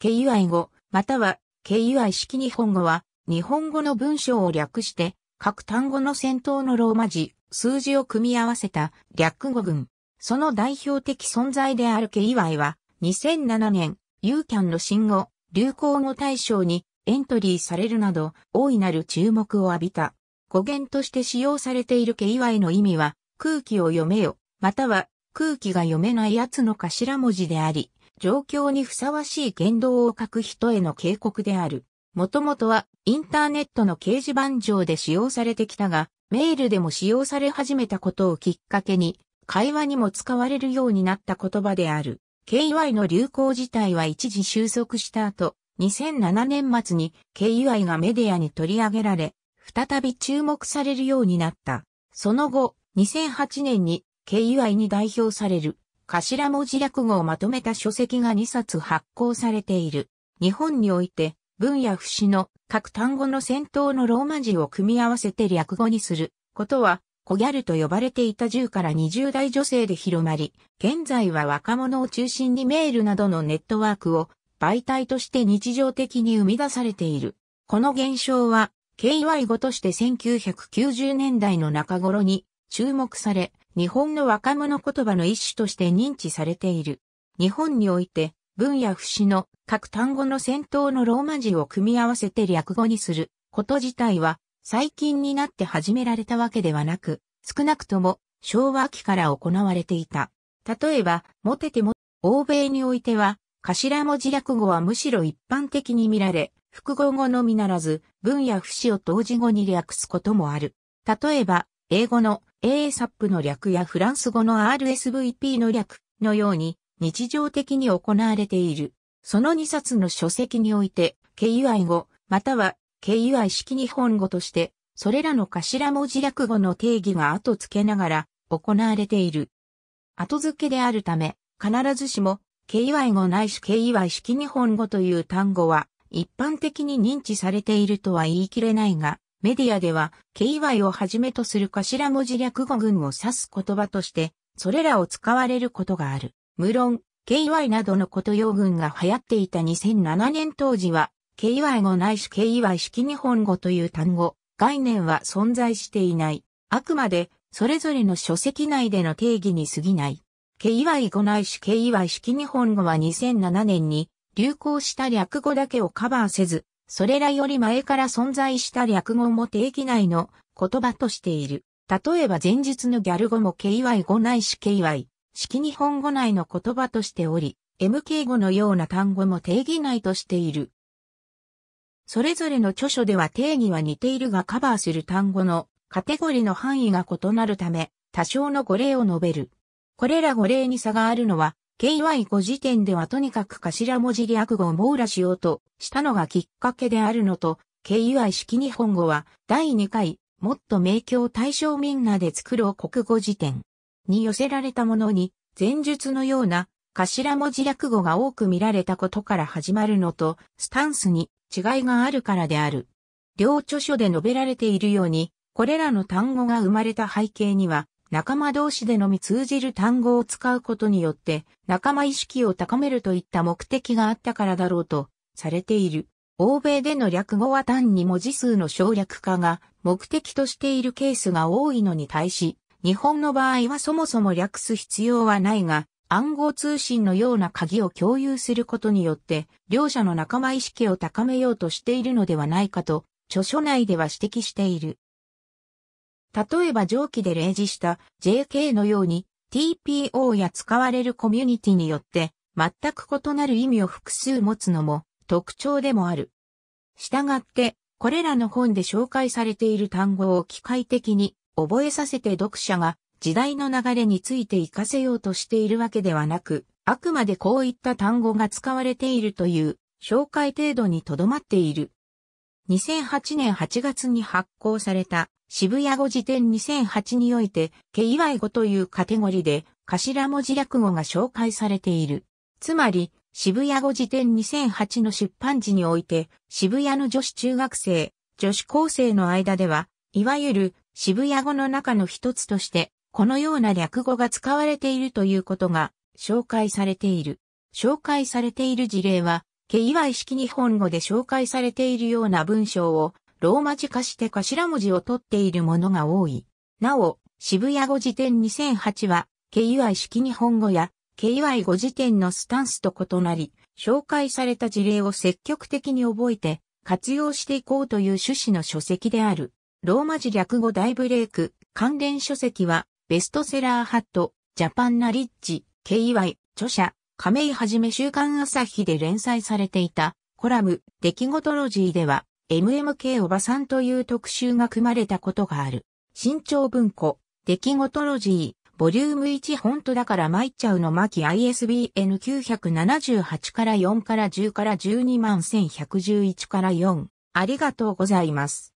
ケイワイ語、またはケイワイ式日本語は、日本語の文章を略して、各単語の先頭のローマ字、数字を組み合わせた略語群。その代表的存在であるケイワイは、2007年、ユーキャンの新語、流行語大賞にエントリーされるなど、大いなる注目を浴びた。語源として使用されているケイワイの意味は、空気を読めよ、または空気が読めないやつの頭文字であり、状況にふさわしい言動を書く人への警告である。もともとはインターネットの掲示板上で使用されてきたが、メールでも使用され始めたことをきっかけに、会話にも使われるようになった言葉である。KY の流行自体は一時収束した後、2007年末に KY がメディアに取り上げられ、再び注目されるようになった。その後、2008年に KY に代表される頭文字略語をまとめた書籍が2冊発行されている。日本において、文や節の各単語の先頭のローマ字を組み合わせて略語にすることは、コギャルと呼ばれていた10から20代女性で広まり、現在は若者を中心にメールなどのネットワークを媒体として日常的に生み出されている。この現象は、KY 語として1990年代の中頃に注目され、日本の若者言葉の一種として認知されている。日本において、文や節の各単語の先頭のローマ字を組み合わせて略語にすること自体は最近になって始められたわけではなく、少なくとも昭和期から行われていた。例えば、モテても、欧米においては、頭文字略語はむしろ一般的に見られ、複合語のみならず、文や節を同時語に略すこともある。例えば、英語の ASAP の略やフランス語の RSVP の略のように日常的に行われている。その2冊の書籍において、KUI 語、または KUI 式日本語として、それらの頭文字略語の定義が後付けながら行われている。後付けであるため、必ずしも KUI 語ないし KUI 式日本語という単語は一般的に認知されているとは言い切れないが、メディアでは、KY をはじめとする頭文字略語群を指す言葉として、それらを使われることがある。無論、KY などのこと用群が流行っていた2007年当時は、KY 語ないし KY 式日本語という単語、概念は存在していない。あくまで、それぞれの書籍内での定義に過ぎない。KY 語ないし KY 式日本語は2007年に流行した略語だけをカバーせず、それらより前から存在した略語も定義内の言葉としている。例えば前述のギャル語も KY 語ないし KY、式日本語内の言葉としており、MK 語のような単語も定義内としている。それぞれの著書では定義は似ているがカバーする単語のカテゴリの範囲が異なるため、多少の語例を述べる。これら語例に差があるのは、KY5 時点ではとにかく頭文字略語を網羅しようとしたのがきっかけであるのと、KY 式日本語は第2回、もっと明教対象みんなで作ろう国語辞典に寄せられたものに、前述のような頭文字略語が多く見られたことから始まるのと、スタンスに違いがあるからである。両著書で述べられているように、これらの単語が生まれた背景には、仲間同士でのみ通じる単語を使うことによって、仲間意識を高めるといった目的があったからだろうと、されている。欧米での略語は単に文字数の省略化が目的としているケースが多いのに対し、日本の場合はそもそも略す必要はないが、暗号通信のような鍵を共有することによって、両者の仲間意識を高めようとしているのではないかと、著書内では指摘している。例えば上記で例示した JK のように TPO や使われるコミュニティによって全く異なる意味を複数持つのも特徴でもある。従って、これらの本で紹介されている単語を機械的に覚えさせて読者が時代の流れについて活かせようとしているわけではなく、あくまでこういった単語が使われているという紹介程度にとどまっている。2008年8月に発行された渋谷語辞典2008において、いわい語というカテゴリーで頭文字略語が紹介されている。つまり、渋谷語辞典2008の出版時において、渋谷の女子中学生、女子高生の間では、いわゆる渋谷語の中の一つとして、このような略語が使われているということが紹介されている。紹介されている事例は、ケイワイ式日本語で紹介されているような文章を、ローマ字化して頭文字を取っているものが多い。なお、渋谷語辞典2008は、ケイワイ式日本語や、ケイワイ語辞典のスタンスと異なり、紹介された事例を積極的に覚えて、活用していこうという趣旨の書籍である。ローマ字略語大ブレイク、関連書籍は、ベストセラーハット、ジャパンナリッジ、KY、著者、亀井はじめ週刊朝日で連載されていたコラム、出来事ロジーでは、MMK おばさんという特集が組まれたことがある。新潮文庫、出来事ロジー、ボリューム1本当だから参っちゃうの巻 ISBN 978から4から10から12万1111から4。ありがとうございます。